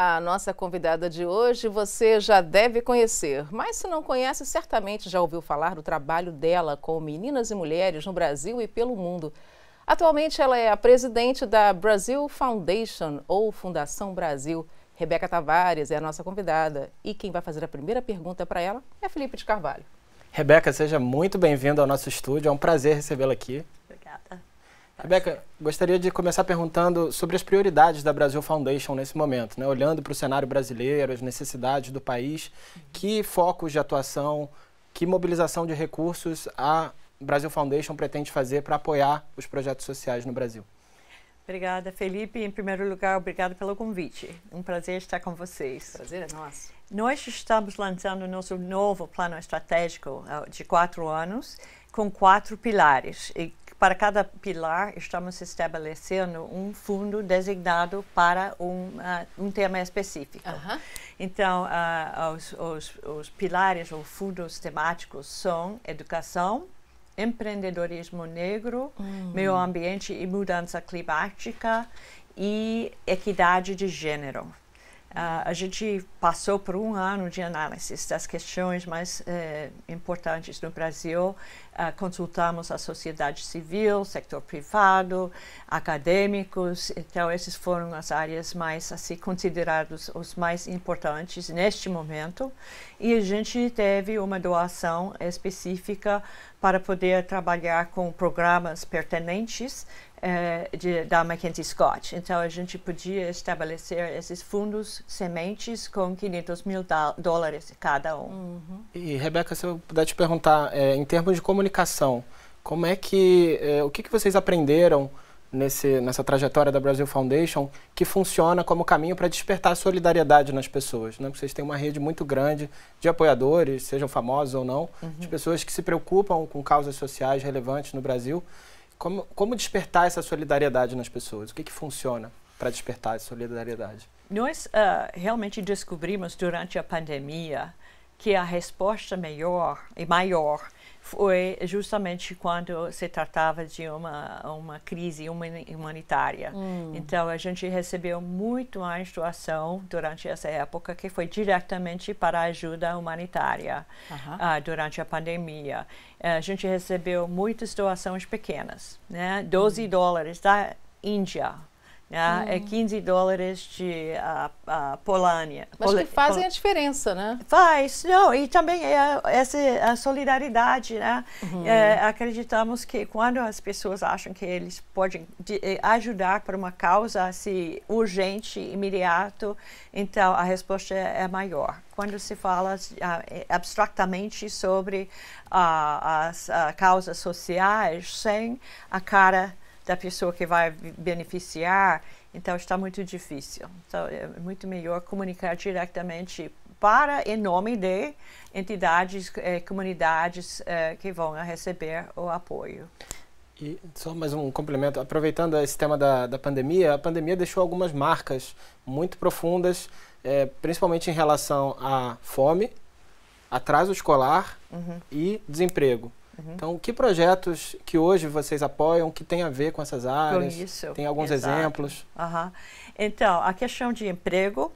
a nossa convidada de hoje você já deve conhecer, mas se não conhece, certamente já ouviu falar do trabalho dela com meninas e mulheres no Brasil e pelo mundo. Atualmente ela é a presidente da Brasil Foundation, ou Fundação Brasil. Rebeca Tavares é a nossa convidada e quem vai fazer a primeira pergunta para ela é Felipe de Carvalho. Rebeca, seja muito bem-vinda ao nosso estúdio, é um prazer recebê-la aqui. Obrigada. Rebeca, gostaria de começar perguntando sobre as prioridades da Brasil Foundation nesse momento, né? olhando para o cenário brasileiro, as necessidades do país, que focos de atuação, que mobilização de recursos a Brasil Foundation pretende fazer para apoiar os projetos sociais no Brasil? Obrigada, Felipe. Em primeiro lugar, obrigada pelo convite. Um prazer estar com vocês. Prazer é nosso. Nós estamos lançando nosso novo plano estratégico ah, de quatro anos com quatro pilares e para cada pilar, estamos estabelecendo um fundo designado para um, uh, um tema específico. Uh -huh. Então, uh, os, os, os pilares ou fundos temáticos são educação, empreendedorismo negro, hum. meio ambiente e mudança climática e equidade de gênero a gente passou por um ano de análise das questões mais eh, importantes no Brasil. Uh, consultamos a sociedade civil, setor privado, acadêmicos. Então, essas foram as áreas mais assim consideradas os mais importantes neste momento. E a gente teve uma doação específica para poder trabalhar com programas pertinentes eh, de, da Mackenzie Scott. Então, a gente podia estabelecer esses fundos sementes com 500 mil dólares cada um. Uhum. E, Rebeca, se eu puder te perguntar, eh, em termos de comunicação, como é que, eh, o que, que vocês aprenderam nesse, nessa trajetória da Brasil Foundation que funciona como caminho para despertar solidariedade nas pessoas. Né? Vocês têm uma rede muito grande de apoiadores, sejam famosos ou não, uhum. de pessoas que se preocupam com causas sociais relevantes no Brasil. Como, como despertar essa solidariedade nas pessoas? O que, que funciona para despertar essa solidariedade? Nós uh, realmente descobrimos durante a pandemia que a resposta melhor e maior foi justamente quando se tratava de uma uma crise humanitária. Hum. Então a gente recebeu muito mais doação durante essa época que foi diretamente para a ajuda humanitária uh -huh. uh, durante a pandemia. Eh, a gente recebeu muitas doações pequenas, né? 12 hum. dólares da Índia hum. É 15 uhum. dólares de a, a Polônia. Mas que fazem a é diferença, né? Faz, não, e também é essa é a solidariedade, né? Uhum. É, acreditamos que quando as pessoas acham que eles podem de, eh, ajudar para uma causa assim, urgente, imediato, então a resposta é, é maior. Quando se fala uh, abstratamente sobre uh, as uh, causas sociais, sem a cara da pessoa que vai beneficiar, então está muito difícil. Então é muito melhor comunicar diretamente para em nome de entidades, eh, comunidades eh, que vão receber o apoio. E só mais um complemento, aproveitando esse tema da, da pandemia, a pandemia deixou algumas marcas muito profundas, eh, principalmente em relação à fome, atraso escolar uhum. e desemprego. Uhum. Então, que projetos que hoje vocês apoiam que tem a ver com essas áreas? Com isso. Tem alguns Exato. exemplos? Uhum. Então, a questão de emprego,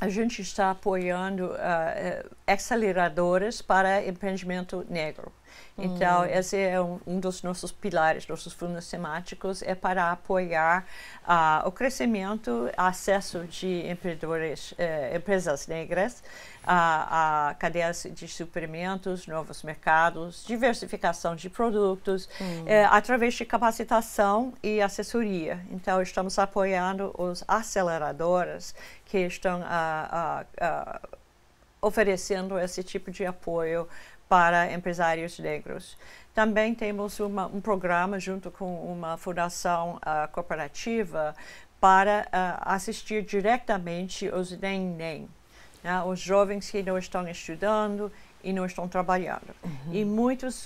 a gente está apoiando uh, ah, eh, aceleradoras para empreendimento negro. Então, hum. esse é um, um, dos nossos pilares, nossos fundos temáticos, é para apoiar uh, o crescimento, acesso de empreendedores, eh, empresas negras a, cadeias de suprimentos, novos mercados, diversificação de produtos, hum. eh, através de capacitação e assessoria. Então, estamos apoiando os aceleradores que estão ah, ah, oferecendo esse tipo de apoio para empresários negros. Também temos uma, um programa junto com uma fundação uh, para uh, assistir diretamente os NEM, né, os jovens que não estão estudando e não estão trabalhando. Uhum. E muitos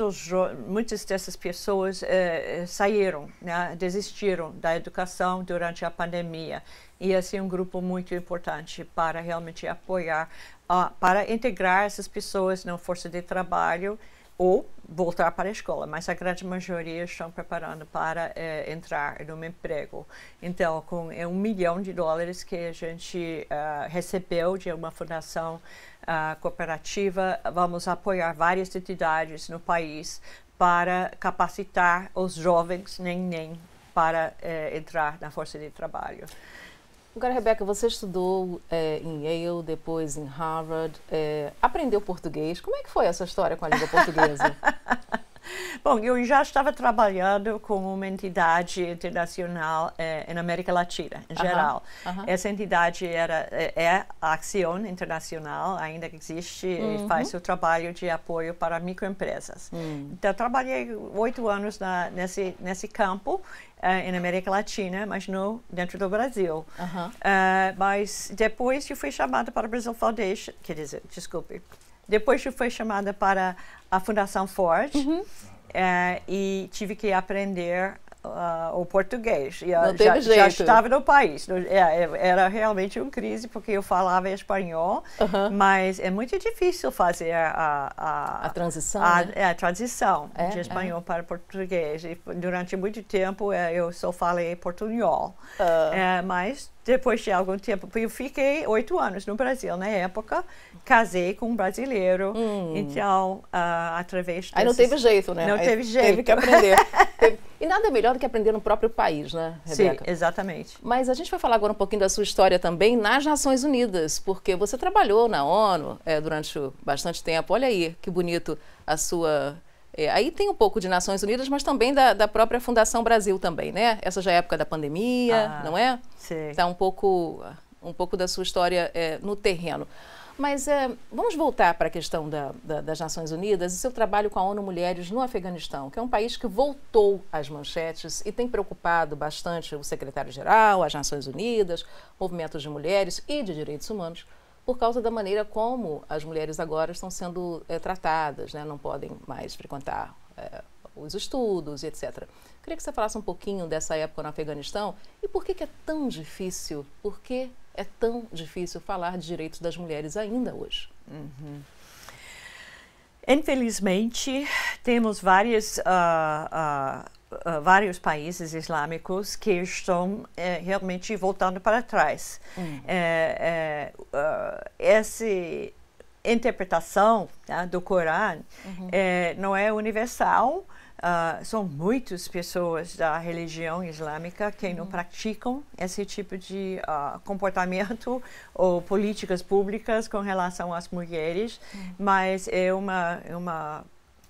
muitas dessas pessoas eh, eh, saíram, né, desistiram da educação durante a pandemia. E assim é um grupo muito importante para realmente apoiar ah, para integrar essas pessoas na força de trabalho ou voltar para a escola, mas a grande maioria estão preparando para eh, entrar no emprego. Então, com é um milhão de dólares que a gente uh, recebeu de uma fundação uh, cooperativa, vamos apoiar várias entidades no país para capacitar os jovens nem nem para eh, entrar na força de trabalho. Agora, Rebeca, você estudou é, em Yale, depois em Harvard, é, aprendeu português. Como é que foi essa história com a língua portuguesa? Bom, eu já estava trabalhando com uma entidade internacional é, eh, na América Latina, em uh -huh. geral. Uh -huh. Essa entidade era, é, é a Action Internacional, ainda que existe, uh -huh. e uhum. faz o trabalho de apoio para microempresas. Hum. Então, trabalhei oito anos na, nesse, nesse campo uh, é, na América Latina, mas não dentro do Brasil. Uh -huh. uh, mas depois eu fui chamada para a Brasil Foundation, quer dizer, desculpe, depois eu fui chamada para a Fundação Ford, -huh. Uhum. É, e tive que aprender uh, o português. E a, já, já, estava no país. É, é, era realmente uma crise, porque eu falava espanhol, mas é muito difícil fazer a, a, a transição. A, né? É, a transição é, de espanhol é. para português. E durante muito tempo eu só falei português. Uh. Ah. É, mas depois de algum tempo, eu fiquei oito anos no Brasil na época, casei com um brasileiro, hum. então, uh, através desses, Aí não teve jeito, né? Não Aí teve jeito. Teve que aprender. E nada melhor do que aprender no próprio país, né, Rebeca? Sim, exatamente. Mas a gente vai falar agora um pouquinho da sua história também nas Nações Unidas, porque você trabalhou na ONU é, durante bastante tempo. Olha aí, que bonito a sua é, aí tem um pouco de Nações Unidas, mas também da, da, própria Fundação Brasil também, né? Essa já é a época da pandemia, ah, não é? Sim. Está um pouco, um pouco da sua história é, no terreno. Mas é, vamos voltar para a questão da, da, das Nações Unidas e seu trabalho com a ONU Mulheres no Afeganistão, que é um país que voltou às manchetes e tem preocupado bastante o secretário-geral, as Nações Unidas, movimentos de mulheres e de direitos humanos por causa da maneira como as mulheres agora estão sendo é, tratadas, né? não podem mais frequentar é, os estudos etc. Queria que você falasse um pouquinho dessa época no Afeganistão e por que, que é tão difícil, por que é tão difícil falar de direitos das mulheres ainda hoje. Uhum. Infelizmente, temos várias uh, uh, ah, vários países islâmicos que estão eh, realmente voltando para trás. Hum. Eh, eh, ah, interpretação tá, do Corão uhum. é, não é universal. Uh, são muitas pessoas da religião islâmica que uhum. não praticam esse tipo de uh, comportamento ou políticas públicas com relação às mulheres, uhum. mas é uma, uma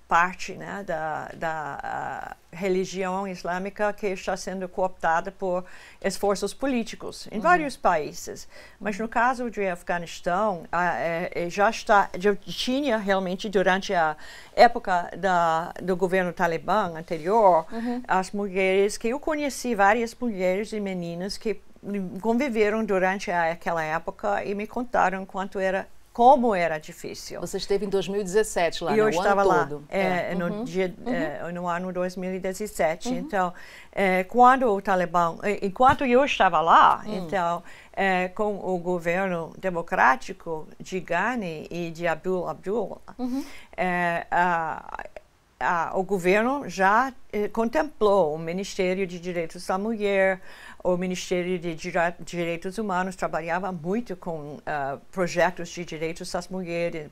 parte né, da, da religião islâmica que está sendo cooptada por esforços políticos em uhum. vários países. Mas no caso de Afeganistão, a, é, é, já está, já tinha realmente durante a época da, do governo talibã anterior, uhum. as mulheres que eu conheci, várias mulheres e meninas que conviveram durante aquela época e me contaram quanto era como era difícil. Você esteve em 2017 lá, e eu né, estava lá, é, é. No, uhum. dia, uhum. É, no ano 2017. Uhum. Então, é, quando o Talibã, enquanto eu estava lá, hum. então, é, com o governo democrático de Ghani e de Abdul Abdullah, uhum. é, o governo já eh, contemplou o Ministério de Direitos da Mulher, o Ministério de Direitos Humanos trabalhava muito com uh, projetos de direitos das mulheres,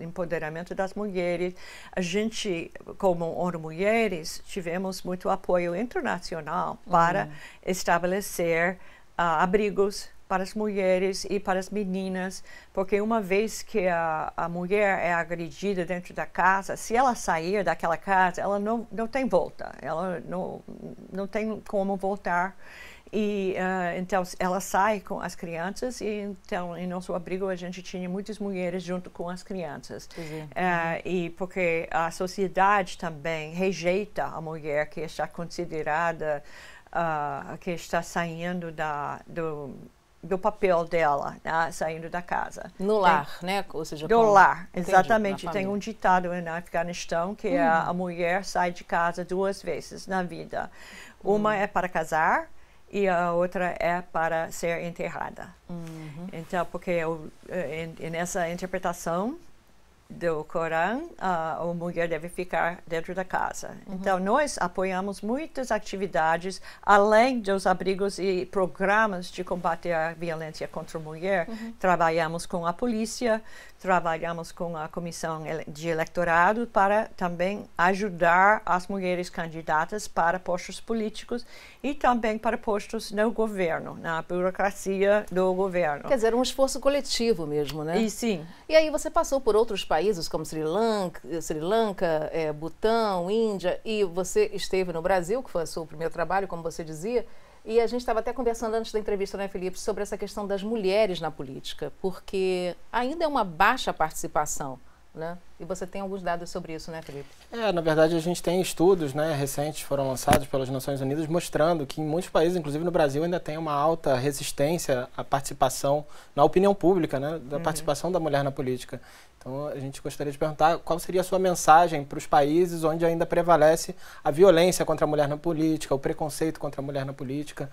empoderamento das mulheres. A gente, como ONU Mulheres, tivemos muito apoio internacional para uhum. estabelecer uh, abrigos para as mulheres e para as meninas, porque uma vez que a, a mulher é agredida dentro da casa, se ela sair daquela casa, ela não, não tem volta, ela não, não tem como voltar. E uh, então ela sai com as crianças e então em nosso abrigo a gente tinha muitas mulheres junto com as crianças. Uh, e porque a sociedade também rejeita a mulher que está considerada uh, que está saindo da do do papel dela né, saindo da casa. No lar, tem, né? Ou seja, do lar, Entendi, exatamente. Tem um ditado no né, Afeganistão que é, hum. a, a, mulher sai de casa duas vezes na vida. Uma hum. é para casar e a outra é para ser enterrada. Uhum. Então, porque eu, em, eh, nessa interpretação do Corão, uh, a mulher deve ficar dentro da casa. Uhum. Então, nós apoiamos muitas atividades, além dos abrigos e programas de combate à violência contra a mulher. Uhum. Trabalhamos com a polícia, trabalhamos com a comissão de eleitorado para também ajudar as mulheres candidatas para postos políticos e também para postos no governo, na burocracia do governo. Quer dizer, um esforço coletivo mesmo, né? E sim. E aí você passou por outros países países como Sri Lanka, Sri Lanka é, Butão, Índia, e você esteve no Brasil, que foi o seu primeiro trabalho, como você dizia, e a gente estava até conversando antes da entrevista, né, Felipe, sobre essa questão das mulheres na política, porque ainda é uma baixa participação. Né? E você tem alguns dados sobre isso, né, Felipe? É, na verdade a gente tem estudos, né, recentes foram lançados pelas Nações Unidas mostrando que em muitos países, inclusive no Brasil, ainda tem uma alta resistência à participação na opinião pública, né, da uhum. participação da mulher na política. Então a gente gostaria de perguntar qual seria a sua mensagem para os países onde ainda prevalece a violência contra a mulher na política, o preconceito contra a mulher na política.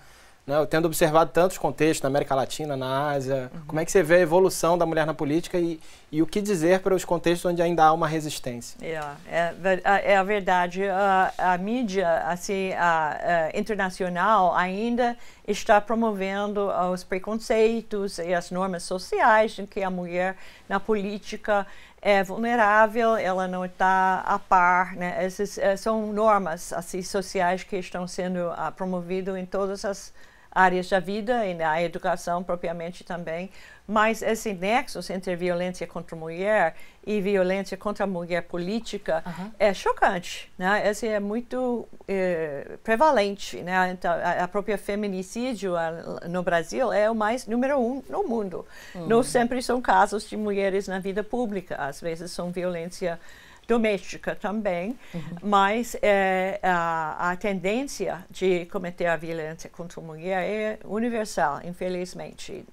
Né? Eu tendo observado tantos contextos na América Latina, na Ásia, uhum. como é que você vê a evolução da mulher na política e, e o que dizer para os contextos onde ainda há uma resistência? É, é, é a verdade. A, a mídia assim, a, a é, internacional ainda está promovendo ah, os preconceitos e as normas sociais em que a mulher na política é vulnerável, ela não está a par, né? Essas eh, são normas assim sociais que estão sendo ah, promovidas em todas as áreas da vida e na educação propriamente também, mas esse nexo entre violência contra a mulher e violência contra a mulher política uhum. é chocante, né? Esse é muito é, prevalente, né? Então, a, a própria feminicídio a, no Brasil é o mais número um no mundo. Uhum. Não sempre são casos de mulheres na vida pública, às vezes são violência doméstica também, uhum. mas é, a, a, tendência de cometer a violência contra a mulher é universal, infelizmente.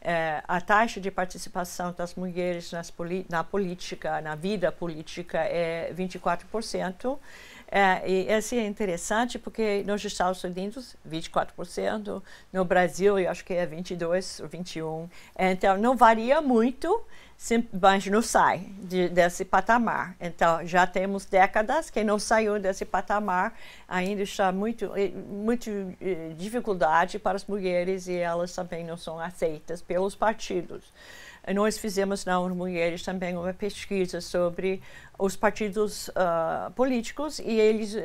É, a taxa de participação das mulheres nas, na política, na vida política, é 24%. É, e esse assim, é interessante porque nos Estados Unidos, 24%, no Brasil, eu acho que é 22 ou 21. Então, não varia muito, mas não sai de, desse patamar. Então, já temos décadas que não saiu desse patamar. Ainda está muito, muito dificuldade para as mulheres e elas também não são aceitas pelos partidos nós fizemos na Mulheres também uma pesquisa sobre os partidos uh, políticos e eles uh,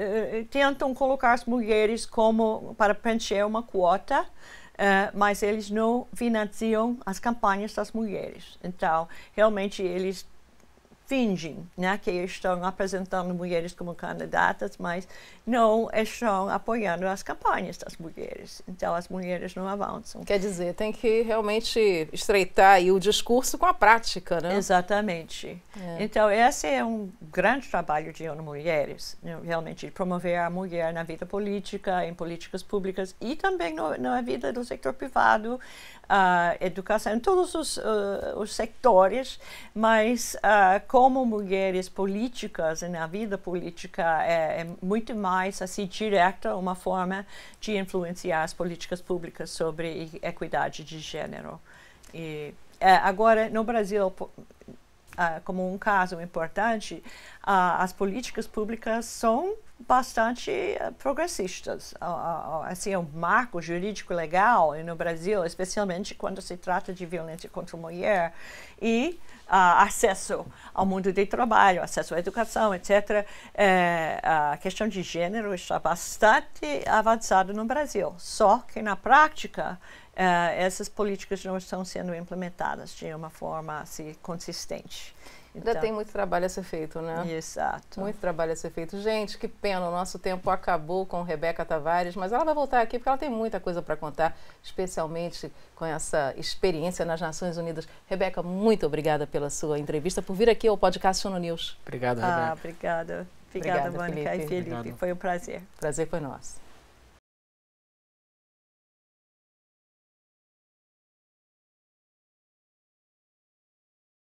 tentam colocar as mulheres como para preencher uma quota Uh, mas eles não financiam as campanhas das mulheres. Então, realmente, eles fingem né, que estão apresentando mulheres como candidatas, mas não estão apoiando as campanhas das mulheres. Então, as mulheres não avançam. Quer dizer, tem que realmente estreitar o discurso com a prática, né? Exatamente. É. Então, esse é um grande trabalho de ONU Mulheres, né, realmente, de promover a mulher na vida política, em políticas públicas e também no, na vida do setor privado, a educação, em todos os, uh, os mas uh, como mulheres políticas na né, vida política é, é, muito mais assim direta uma forma de influenciar as políticas públicas sobre equidade de gênero. E, é, agora no Brasil ah, como um caso importante, ah, as políticas públicas são bastante eh, progressistas. Assim, o é um marco jurídico legal no Brasil, especialmente quando se trata de violência contra a mulher e uh, acesso ao mundo de trabalho, acesso à educação, etc. É, eh, a questão de gênero está bastante avançada no Brasil. Só que na prática Uh, essas políticas não estão sendo implementadas de uma forma assim, consistente. Ainda então, tem muito trabalho a ser feito, né? Exato. Muito trabalho a ser feito. Gente, que pena, o nosso tempo acabou com Rebeca Tavares, mas ela vai voltar aqui porque ela tem muita coisa para contar, especialmente com essa experiência nas Nações Unidas. Rebeca, muito obrigada pela sua entrevista, por vir aqui ao podcast Sono News. Obrigado, ah, Rebeca. Ah, obrigada. Obrigada, obrigada Mônica Felipe. e Felipe. Obrigado. Foi um prazer. Prazer foi nosso.